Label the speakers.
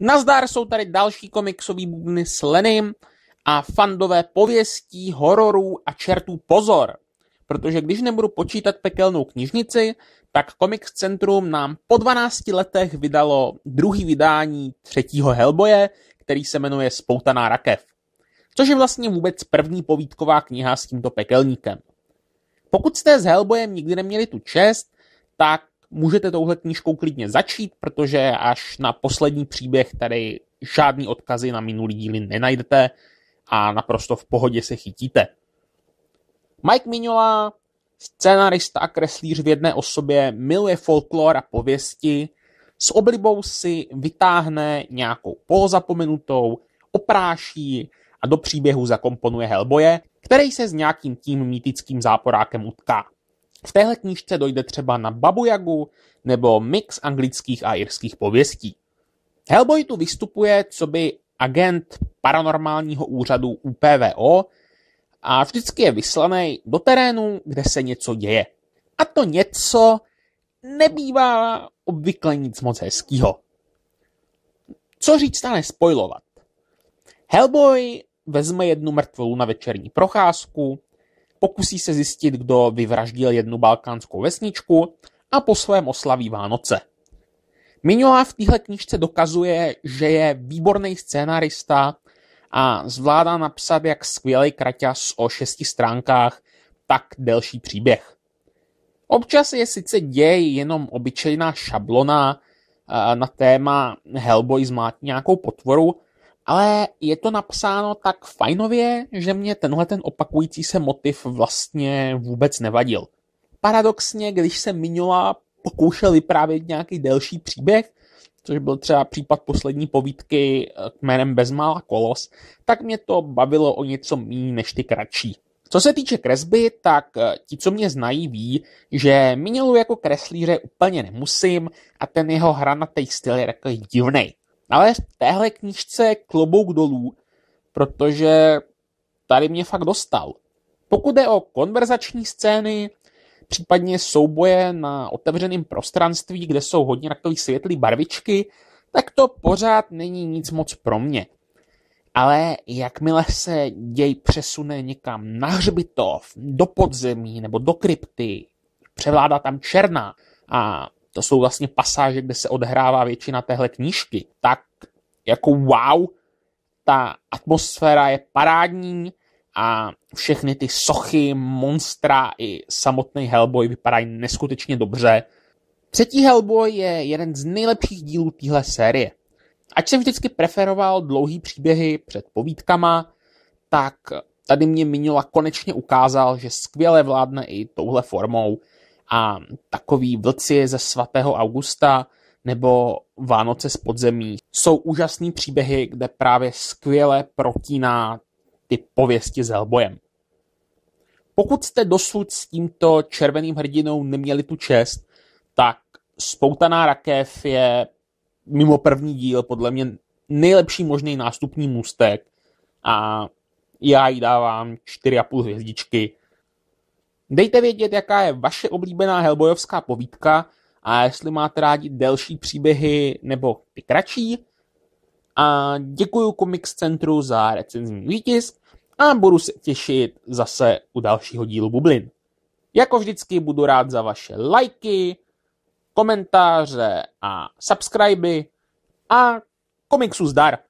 Speaker 1: Nazdar jsou tady další komiksový bubny s Lenym a fandové pověstí, hororů a čertů pozor. Protože když nebudu počítat pekelnou knižnici, tak Comics Centrum nám po 12 letech vydalo druhý vydání třetího Hellboye, který se jmenuje Spoutaná rakev. Což je vlastně vůbec první povídková kniha s tímto pekelníkem. Pokud jste s Hellboyem nikdy neměli tu čest, tak můžete touhle knížkou klidně začít, protože až na poslední příběh tady žádný odkazy na minulý díly nenajdete a naprosto v pohodě se chytíte. Mike Mignola, scénarista a kreslíř v jedné osobě, miluje folklor a pověsti, s oblibou si vytáhne nějakou pozapomenutou, opráší a do příběhu zakomponuje Helboje, který se s nějakým tím mýtickým záporákem utká. V téhle knížce dojde třeba na Babujagu nebo mix anglických a irských pověstí. Hellboy tu vystupuje co by agent paranormálního úřadu UPVO a vždycky je vyslaný do terénu, kde se něco děje. A to něco nebývá obvykle nic moc hezkýho. Co říct a nespoilovat? Hellboy vezme jednu mrtvolu na večerní procházku, pokusí se zjistit, kdo vyvraždil jednu balkánskou vesničku a po svém oslaví Vánoce. Minola v téhle knižce dokazuje, že je výborný scénarista a zvládá napsat jak skvělý kraťas o šesti stránkách, tak delší příběh. Občas je sice děj jenom obyčejná šablona na téma Hellboy zmátí nějakou potvoru, ale je to napsáno tak fajnově, že mě tenhle ten opakující se motiv vlastně vůbec nevadil. Paradoxně, když se minula, pokoušel vyprávět nějaký delší příběh, což byl třeba případ poslední povídky eh, k jménem Bezmála Kolos, tak mě to bavilo o něco méně než ty kratší. Co se týče kresby, tak eh, ti, co mě znají, ví, že Minilu jako kreslíře úplně nemusím a ten jeho hranatý styl je takový divnej. Ale v téhle knížce klobouk dolů, protože tady mě fakt dostal. Pokud jde o konverzační scény, případně souboje na otevřeném prostranství, kde jsou hodně takových světlý barvičky, tak to pořád není nic moc pro mě. Ale jakmile se děj přesune někam na hřbitov, do podzemí nebo do krypty, převládá tam černá a to jsou vlastně pasáže, kde se odhrává většina téhle knížky, tak jako wow, ta atmosféra je parádní a všechny ty sochy, monstra i samotný Hellboy vypadají neskutečně dobře. Třetí Hellboy je jeden z nejlepších dílů téhle série. Ač jsem vždycky preferoval dlouhý příběhy před povídkama, tak tady mě minula konečně ukázal, že skvěle vládne i touhle formou a takový vlci ze svatého Augusta nebo Vánoce z podzemí. Jsou úžasné příběhy, kde právě skvěle protíná ty pověsti s Hellboyem. Pokud jste dosud s tímto červeným hrdinou neměli tu čest, tak Spoutaná rakev je mimo první díl podle mě nejlepší možný nástupní můstek a já jí dávám 4,5 hvězdičky Dejte vědět, jaká je vaše oblíbená Hellboyovská povídka a jestli máte rádi delší příběhy nebo ty kratší. A děkuji Comics Centru za recenzní výtisk a budu se těšit zase u dalšího dílu Bublin. Jako vždycky budu rád za vaše lajky, komentáře a subscriby a komiksu zdar!